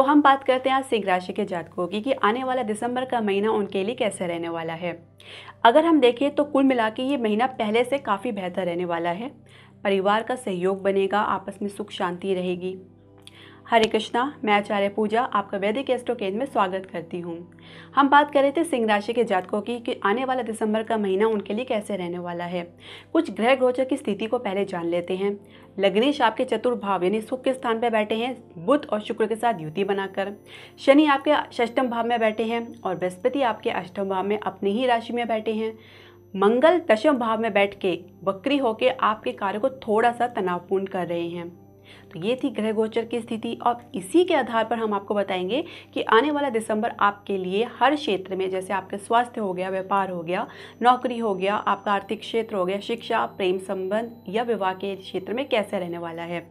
तो हम बात करते हैं आज सिंह राशि के जातकों की कि आने वाला दिसंबर का महीना उनके लिए कैसे रहने वाला है अगर हम देखें तो कुल मिला ये महीना पहले से काफ़ी बेहतर रहने वाला है परिवार का सहयोग बनेगा आपस में सुख शांति रहेगी हरे कृष्णा मैं आचार्य पूजा आपका वैदिक एस्ट्रो केंद्र में स्वागत करती हूँ हम बात कर रहे थे सिंह राशि के जातकों की कि आने वाला दिसंबर का महीना उनके लिए कैसे रहने वाला है कुछ ग्रह गोचर की स्थिति को पहले जान लेते हैं लग्नेश आपके चतुर्भाव यानी सुख के स्थान पर बैठे हैं बुध और शुक्र के साथ युति बनाकर शनि आपके षष्टम भाव में बैठे हैं और बृहस्पति आपके अष्टम भाव में अपनी ही राशि में बैठे हैं मंगल दशम भाव में बैठ के बकरी होकर आपके कार्य को थोड़ा सा तनावपूर्ण कर रहे हैं तो ये थी ग्रह गोचर की स्थिति और इसी के आधार पर हम आपको बताएंगे कि आने वाला दिसंबर आपके लिए हर क्षेत्र में जैसे आपके स्वास्थ्य हो गया व्यापार हो गया नौकरी हो गया आपका आर्थिक क्षेत्र हो गया शिक्षा प्रेम संबंध या विवाह के क्षेत्र में कैसे रहने वाला है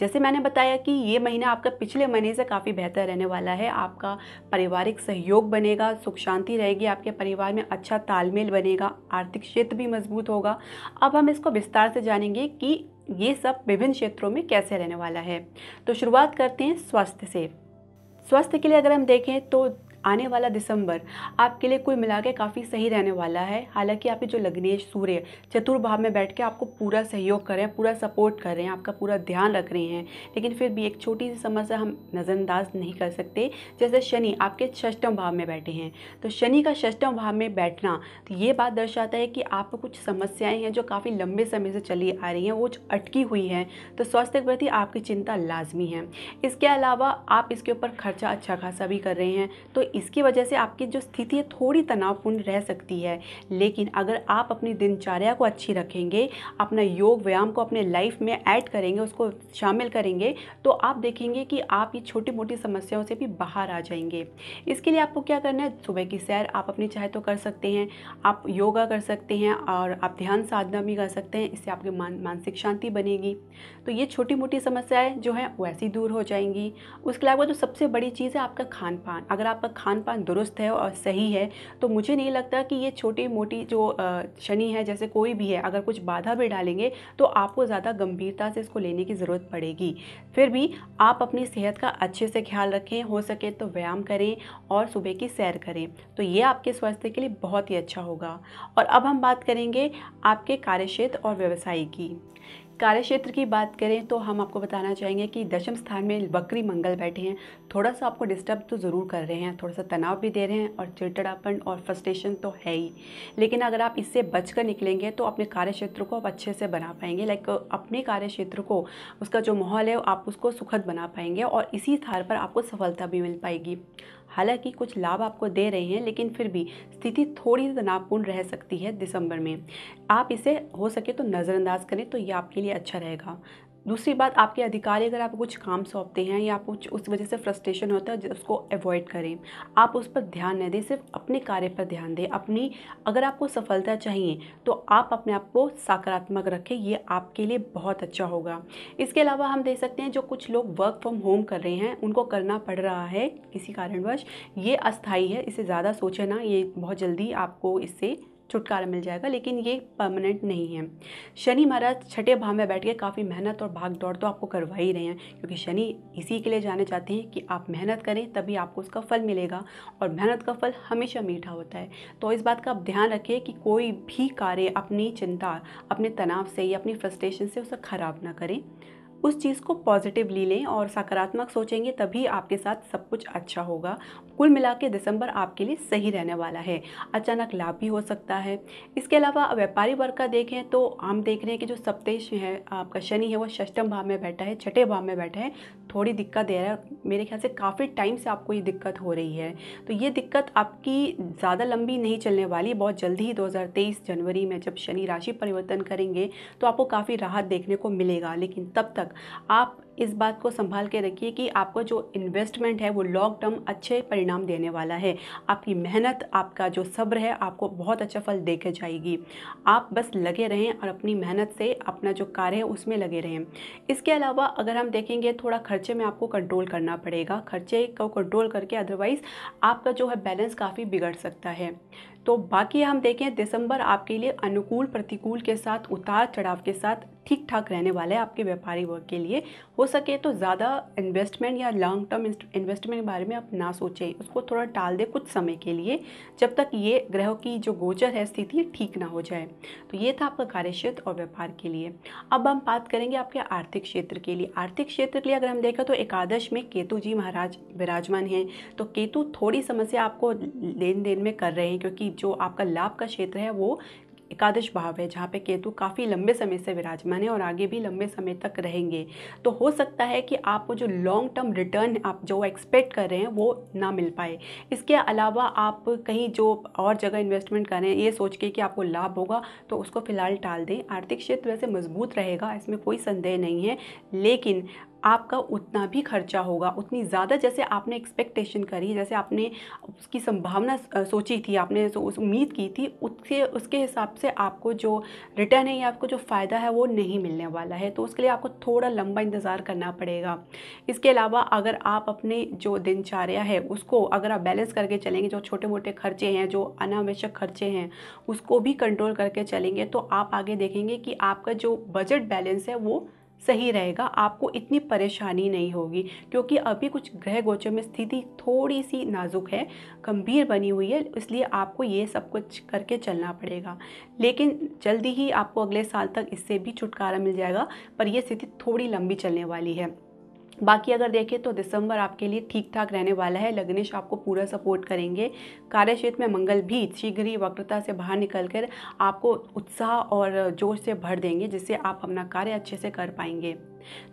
जैसे मैंने बताया कि ये महीना आपका पिछले महीने से काफ़ी बेहतर रहने वाला है आपका पारिवारिक सहयोग बनेगा सुख शांति रहेगी आपके परिवार में अच्छा तालमेल बनेगा आर्थिक क्षेत्र भी मजबूत होगा अब हम इसको विस्तार से जानेंगे कि ये सब विभिन्न क्षेत्रों में कैसे रहने वाला है तो शुरुआत करते हैं स्वास्थ्य से स्वास्थ्य के लिए अगर हम देखें तो आने वाला दिसंबर आपके लिए कुल मिला के काफ़ी सही रहने वाला है हालांकि आपके जो लग्नेश सूर्य चतुर्भाव में बैठ के आपको पूरा सहयोग कर रहे हैं पूरा सपोर्ट कर रहे हैं आपका पूरा ध्यान रख रहे हैं लेकिन फिर भी एक छोटी सी समस्या हम नज़रअंदाज नहीं कर सकते जैसे शनि आपके षष्टम भाव में बैठे हैं तो शनि का षष्टम भाव में बैठना तो ये बात दर्शाता है कि आपको कुछ समस्याएँ हैं जो काफ़ी लंबे समय से चली आ रही हैं वो अटकी हुई हैं तो स्वास्थ्य के प्रति आपकी चिंता लाजमी है इसके अलावा आप इसके ऊपर खर्चा अच्छा खासा भी कर रहे हैं तो इसकी वजह से आपकी जो स्थिति है थोड़ी तनावपूर्ण रह सकती है लेकिन अगर आप अपनी दिनचर्या को अच्छी रखेंगे अपना योग व्यायाम को अपने लाइफ में ऐड करेंगे उसको शामिल करेंगे तो आप देखेंगे कि आप ये छोटी मोटी समस्याओं से भी बाहर आ जाएंगे इसके लिए आपको क्या करना है सुबह की सैर आप अपनी चाहे तो कर सकते हैं आप योगा कर सकते हैं और आप ध्यान साधना भी कर सकते हैं इससे आपकी मान, मानसिक शांति बनेगी तो ये छोटी मोटी समस्याएं जो हैं वैसी दूर हो जाएंगी उसके अलावा जो सबसे बड़ी चीज़ है आपका खान पान अगर आपका खान पान दुरुस्त है और सही है तो मुझे नहीं लगता कि ये छोटी मोटी जो शनि है जैसे कोई भी है अगर कुछ बाधा भी डालेंगे तो आपको ज़्यादा गंभीरता से इसको लेने की ज़रूरत पड़ेगी फिर भी आप अपनी सेहत का अच्छे से ख्याल रखें हो सके तो व्यायाम करें और सुबह की सैर करें तो ये आपके स्वास्थ्य के लिए बहुत ही अच्छा होगा और अब हम बात करेंगे आपके कार्यक्षेत्र और व्यवसाय की कार्य क्षेत्र की बात करें तो हम आपको बताना चाहेंगे कि दशम स्थान में बकरी मंगल बैठे हैं थोड़ा सा आपको डिस्टर्ब तो ज़रूर कर रहे हैं थोड़ा सा तनाव भी दे रहे हैं और चिड़चिड़ापन और फ्रस्ट्रेशन तो है ही लेकिन अगर आप इससे बच कर निकलेंगे तो अपने कार्य क्षेत्र को आप अच्छे से बना पाएंगे लाइक अपने कार्य क्षेत्र को उसका जो माहौल है आप उसको सुखद बना पाएंगे और इसी स्थान पर आपको सफलता भी मिल पाएगी हालांकि कुछ लाभ आपको दे रहे हैं लेकिन फिर भी स्थिति थोड़ी तनावपूर्ण रह सकती है दिसंबर में आप इसे हो सके तो नज़रअंदाज करें तो ये आपके लिए अच्छा रहेगा दूसरी बात आपके अधिकारी अगर आप कुछ काम सौंपते हैं या कुछ उस वजह से फ्रस्ट्रेशन होता है उसको अवॉइड करें आप उस पर ध्यान न दें सिर्फ अपने कार्य पर ध्यान दें अपनी अगर आपको सफलता चाहिए तो आप अपने आप को सकारात्मक रखें ये आपके लिए बहुत अच्छा होगा इसके अलावा हम देख सकते हैं जो कुछ लोग वर्क फ्रॉम होम कर रहे हैं उनको करना पड़ रहा है किसी कारणवश ये अस्थायी है इसे ज़्यादा सोचना ये बहुत जल्दी आपको इससे छुटकारा मिल जाएगा लेकिन ये परमानेंट नहीं है शनि महाराज छठे भाव में बैठ के काफ़ी मेहनत और भाग दौड़ तो आपको करवा ही रहे हैं क्योंकि शनि इसी के लिए जाने चाहते हैं कि आप मेहनत करें तभी आपको उसका फल मिलेगा और मेहनत का फल हमेशा मीठा होता है तो इस बात का आप ध्यान रखें कि कोई भी कार्य अपनी चिंता अपने तनाव से या अपनी फ्रस्ट्रेशन से उसे ख़राब ना करें उस चीज़ को पॉजिटिवली लें और सकारात्मक सोचेंगे तभी आपके साथ सब कुछ अच्छा होगा कुल मिला के दिसंबर आपके लिए सही रहने वाला है अचानक लाभ भी हो सकता है इसके अलावा व्यापारी वर्ग का देखें तो हम देख रहे हैं कि जो सप्तेश है आपका शनि है वो षष्टम भाव में बैठा है छठे भाव में बैठा है थोड़ी दिक्कत दे रहा है मेरे ख्याल से काफ़ी टाइम से आपको ये दिक्कत हो रही है तो ये दिक्कत आपकी ज़्यादा लंबी नहीं चलने वाली बहुत जल्दी ही 2023 जनवरी में जब शनि राशि परिवर्तन करेंगे तो आपको काफ़ी राहत देखने को मिलेगा लेकिन तब तक आप इस बात को संभाल के रखिए कि आपका जो इन्वेस्टमेंट है वो लॉन्ग टर्म अच्छे परिणाम देने वाला है आपकी मेहनत आपका जो सब्र है आपको बहुत अच्छा फल देखे जाएगी आप बस लगे रहें और अपनी मेहनत से अपना जो कार्य है उसमें लगे रहें इसके अलावा अगर हम देखेंगे थोड़ा खर्चे में आपको कंट्रोल करना पड़ेगा खर्चे को कंट्रोल करके अदरवाइज़ आपका जो है बैलेंस काफ़ी बिगड़ सकता है तो बाकी हम देखें दिसंबर आपके लिए अनुकूल प्रतिकूल के साथ उतार चढ़ाव के साथ ठीक ठाक रहने वाला है आपके व्यापारी वर्ग के लिए हो सके तो ज़्यादा इन्वेस्टमेंट या लॉन्ग टर्म इन्वेस्टमेंट के बारे में आप ना सोचें उसको थोड़ा टाल दें कुछ समय के लिए जब तक ये ग्रहों की जो गोचर है स्थिति ठीक ना हो जाए तो ये था आपका कार्य क्षेत्र और व्यापार के लिए अब हम बात करेंगे आपके आर्थिक क्षेत्र के लिए आर्थिक क्षेत्र के लिए अगर हम देखें तो एकादश में केतु जी महाराज विराजमान हैं तो केतु थोड़ी समस्या आपको लेन देन में कर रहे हैं क्योंकि जो आपका लाभ का क्षेत्र है वो एकादश भाव है जहाँ पे केतु काफ़ी लंबे समय से विराजमान है और आगे भी लंबे समय तक रहेंगे तो हो सकता है कि आपको जो लॉन्ग टर्म रिटर्न आप जो एक्सपेक्ट कर रहे हैं वो ना मिल पाए इसके अलावा आप कहीं जो और जगह इन्वेस्टमेंट कर रहे हैं ये सोच के कि आपको लाभ होगा तो उसको फ़िलहाल टाल दें आर्थिक क्षेत्र वैसे मजबूत रहेगा इसमें कोई संदेह नहीं है लेकिन आपका उतना भी खर्चा होगा उतनी ज़्यादा जैसे आपने एक्सपेक्टेशन करी जैसे आपने उसकी संभावना सोची थी आपने उम्मीद की थी उसके उसके हिसाब से आपको जो रिटर्न है या आपको जो फ़ायदा है वो नहीं मिलने वाला है तो उसके लिए आपको थोड़ा लंबा इंतज़ार करना पड़ेगा इसके अलावा अगर आप अपने जो दिनचर्या है उसको अगर आप बैलेंस करके चलेंगे जो छोटे मोटे खर्चे हैं जो अनावश्यक खर्चे हैं उसको भी कंट्रोल करके चलेंगे तो आप आगे देखेंगे कि आपका जो बजट बैलेंस है वो सही रहेगा आपको इतनी परेशानी नहीं होगी क्योंकि अभी कुछ ग्रह गोचर में स्थिति थोड़ी सी नाजुक है गंभीर बनी हुई है इसलिए आपको ये सब कुछ करके चलना पड़ेगा लेकिन जल्दी ही आपको अगले साल तक इससे भी छुटकारा मिल जाएगा पर यह स्थिति थोड़ी लंबी चलने वाली है बाकी अगर देखें तो दिसंबर आपके लिए ठीक ठाक रहने वाला है लग्नेश आपको पूरा सपोर्ट करेंगे कार्य क्षेत्र में मंगल भी शीघ्र ही वक्रता से बाहर निकलकर आपको उत्साह और जोश से भर देंगे जिससे आप अपना कार्य अच्छे से कर पाएंगे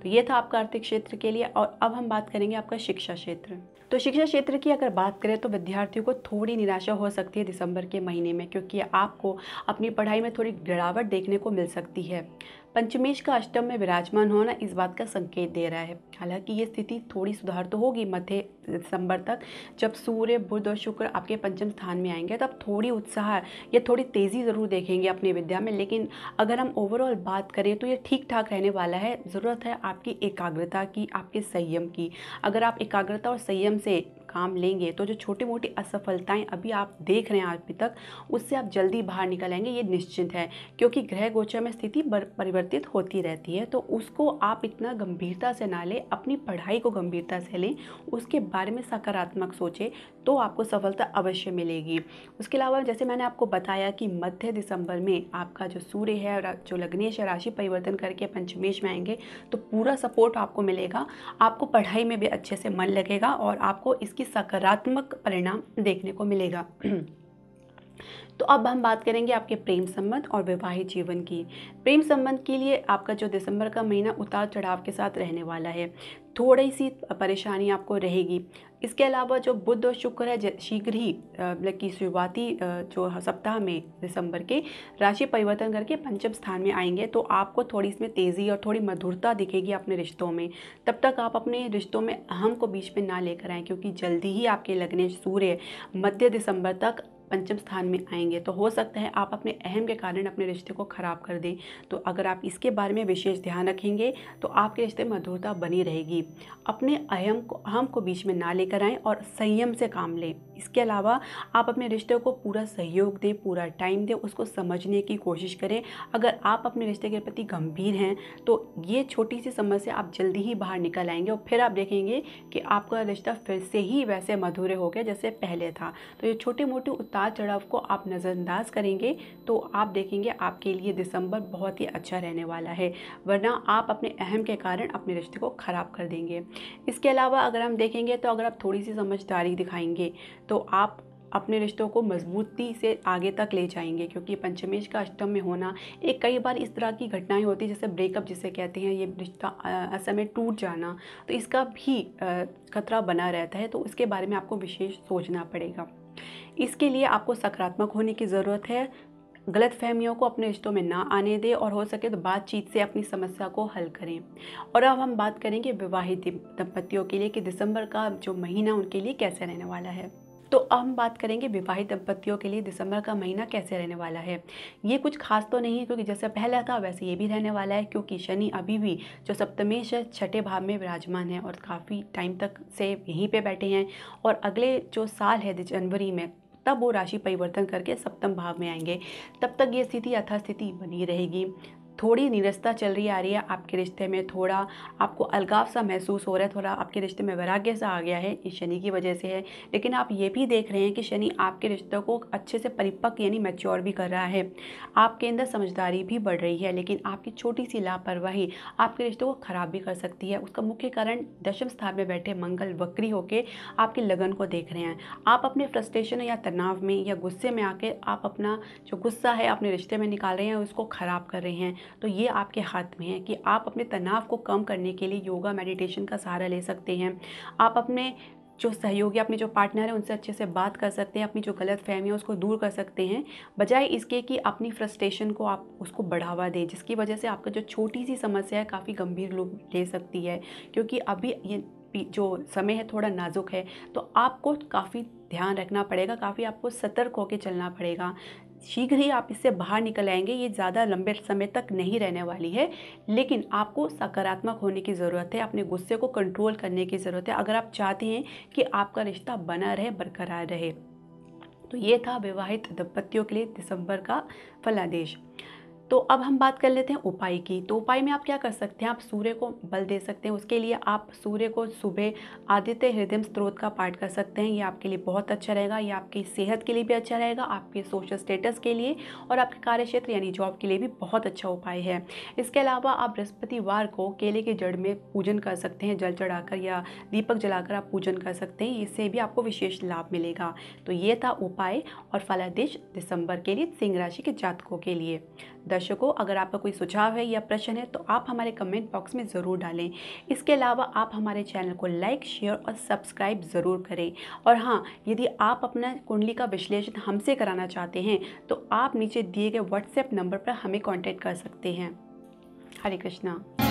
तो ये था आपका आर्थिक क्षेत्र के लिए और अब हम बात करेंगे आपका शिक्षा क्षेत्र तो शिक्षा क्षेत्र की अगर बात करें तो विद्यार्थियों को थोड़ी निराशा हो सकती है दिसंबर के महीने में क्योंकि आपको अपनी पढ़ाई में थोड़ी गिरावट देखने को मिल सकती है पंचमेश का अष्टम में विराजमान होना इस बात का संकेत दे रहा है हालांकि ये स्थिति थोड़ी सुधार तो होगी मध्य दिसंबर तक जब सूर्य बुध और शुक्र आपके पंचम स्थान में आएंगे तो आप थोड़ी उत्साह या थोड़ी तेज़ी ज़रूर देखेंगे अपनी विद्या में लेकिन अगर हम ओवरऑल बात करें तो ये ठीक ठाक रहने वाला है ज़रूरत ज़रूरत है आपकी एकाग्रता की आपके संयम की अगर आप एकाग्रता और संयम से काम लेंगे तो जो छोटी मोटी असफलताएं अभी आप देख रहे हैं अभी तक उससे आप जल्दी बाहर निकल आएंगे ये निश्चित है क्योंकि ग्रह गोचर में स्थिति परिवर्तित होती रहती है तो उसको आप इतना गंभीरता से ना लें अपनी पढ़ाई को गंभीरता से लें उसके बारे में सकारात्मक सोचें तो आपको सफलता अवश्य मिलेगी उसके अलावा जैसे मैंने आपको बताया कि मध्य दिसंबर में आपका जो सूर्य है और जो लग्नेश है राशि परिवर्तन करके पंचमेश में आएंगे तो पूरा सपोर्ट आपको मिलेगा आपको पढ़ाई में भी अच्छे से मन लगेगा और आपको इस इसकी सकारात्मक परिणाम देखने को मिलेगा तो अब हम बात करेंगे आपके प्रेम संबंध और वैवाहिक जीवन की प्रेम संबंध के लिए आपका जो दिसंबर का महीना उतार चढ़ाव के साथ रहने वाला है थोड़ी सी परेशानी आपको रहेगी इसके अलावा जो बुध और शुक्र है शीघ्र ही मतलब कि शुरुआती जो सप्ताह में दिसंबर के राशि परिवर्तन करके पंचम स्थान में आएंगे तो आपको थोड़ी इसमें तेज़ी और थोड़ी मधुरता दिखेगी अपने रिश्तों में तब तक आप अपने रिश्तों में अहम को बीच में ना लेकर आएँ क्योंकि जल्दी ही आपके लगने सूर्य मध्य दिसंबर तक पंचम स्थान में आएंगे तो हो सकता है आप अपने अहम के कारण अपने रिश्ते को ख़राब कर दें तो अगर आप इसके बारे में विशेष ध्यान रखेंगे तो आपके रिश्ते में मधुरता बनी रहेगी अपने अहम को अहम को बीच में ना लेकर आएँ और संयम से काम लें इसके अलावा आप अपने रिश्ते को पूरा सहयोग दें पूरा टाइम दें उसको समझने की कोशिश करें अगर आप अपने रिश्ते के प्रति गंभीर हैं तो ये छोटी सी समस्या आप जल्दी ही बाहर निकल आएंगे और फिर आप देखेंगे कि आपका रिश्ता फिर से ही वैसे मधुरे हो गया जैसे पहले था तो ये छोटे मोटे उतार चढ़ाव को आप नज़रअंदाज करेंगे तो आप देखेंगे आपके लिए दिसंबर बहुत ही अच्छा रहने वाला है वरना आप अपने अहम के कारण अपने रिश्ते को ख़राब कर देंगे इसके अलावा अगर हम देखेंगे तो अगर आप थोड़ी सी समझदारी दिखाएंगे तो आप अपने रिश्तों को मजबूती से आगे तक ले जाएंगे क्योंकि पंचमेश का अष्टम में होना एक कई बार इस तरह की घटनाएं होती है जैसे ब्रेकअप जिसे कहते हैं ये रिश्ता असल में टूट जाना तो इसका भी खतरा बना रहता है तो इसके बारे में आपको विशेष सोचना पड़ेगा इसके लिए आपको सकारात्मक होने की ज़रूरत है गलत फहमियों को अपने रिश्तों में ना आने दें और हो सके तो बातचीत से अपनी समस्या को हल करें और अब हम बात करेंगे विवाहित दंपतियों के लिए कि दिसंबर का जो महीना उनके लिए कैसे रहने वाला है तो अब हम बात करेंगे विवाहित दंपतियों के लिए दिसंबर का महीना कैसे रहने वाला है ये कुछ खास तो नहीं है क्योंकि जैसे पहला था वैसे ये भी रहने वाला है क्योंकि शनि अभी भी जो सप्तमेश है छठे भाव में विराजमान है और काफ़ी टाइम तक से यहीं पर बैठे हैं और अगले जो साल है जनवरी में तब वो राशि परिवर्तन करके सप्तम भाव में आएंगे तब तक ये स्थिति यथास्थिति बनी रहेगी थोड़ी निरस्ता चल रही आ रही है आपके रिश्ते में थोड़ा आपको अलगाव सा महसूस हो रहा है थोड़ा आपके रिश्ते में वैराग्य सा आ गया है इस शनि की वजह से है लेकिन आप ये भी देख रहे हैं कि शनि आपके रिश्तों को अच्छे से परिपक्व यानी मैच्योर भी कर रहा है आपके अंदर समझदारी भी बढ़ रही है लेकिन आपकी छोटी सी लापरवाही आपके रिश्तों को ख़राब भी कर सकती है उसका मुख्य कारण दशम स्थान में बैठे मंगल वक्री होकर आपकी लगन को देख रहे हैं आप अपने फ्रस्ट्रेशन या तनाव में या गुस्से में आके आप अपना जो गुस्सा है अपने रिश्ते में निकाल रहे हैं उसको ख़राब कर रहे हैं तो ये आपके हाथ में है कि आप अपने तनाव को कम करने के लिए योगा मेडिटेशन का सहारा ले सकते हैं आप अपने जो सहयोगी अपने जो पार्टनर हैं उनसे अच्छे से बात कर सकते हैं अपनी जो गलत फहमी है उसको दूर कर सकते हैं बजाय इसके कि अपनी फ्रस्ट्रेशन को आप उसको बढ़ावा दें जिसकी वजह से आपका जो छोटी सी समस्या है काफ़ी गंभीर रूप ले सकती है क्योंकि अभी ये जो समय है थोड़ा नाजुक है तो आपको काफ़ी ध्यान रखना पड़ेगा काफ़ी आपको सतर्क होकर चलना पड़ेगा शीघ्र ही आप इससे बाहर निकल आएंगे ये ज़्यादा लंबे समय तक नहीं रहने वाली है लेकिन आपको सकारात्मक होने की ज़रूरत है अपने गुस्से को कंट्रोल करने की ज़रूरत है अगर आप चाहते हैं कि आपका रिश्ता बना रहे बरकरार रहे तो ये था विवाहित दंपतियों के लिए दिसंबर का फलादेश तो अब हम बात कर लेते हैं उपाय की तो उपाय में आप क्या कर सकते हैं आप सूर्य को बल दे सकते हैं उसके लिए आप सूर्य को सुबह आदित्य हृदय स्त्रोत का पाठ कर सकते हैं ये आपके लिए बहुत अच्छा रहेगा ये आपकी सेहत के लिए भी अच्छा रहेगा आपके सोशल स्टेटस के लिए और आपके कार्य क्षेत्र यानी जॉब के लिए भी बहुत अच्छा उपाय है इसके अलावा आप बृहस्पतिवार को केले के जड़ में पूजन कर सकते हैं जल चढ़ाकर या दीपक जलाकर आप पूजन कर सकते हैं इससे भी आपको विशेष लाभ मिलेगा तो ये था उपाय और फलादेश दिसंबर के लिए सिंह राशि के जातकों के लिए दर्शकों अगर आपका कोई सुझाव है या प्रश्न है तो आप हमारे कमेंट बॉक्स में ज़रूर डालें इसके अलावा आप हमारे चैनल को लाइक शेयर और सब्सक्राइब ज़रूर करें और हाँ यदि आप अपना कुंडली का विश्लेषण हमसे कराना चाहते हैं तो आप नीचे दिए गए व्हाट्सएप नंबर पर हमें कॉन्टैक्ट कर सकते हैं हरे कृष्णा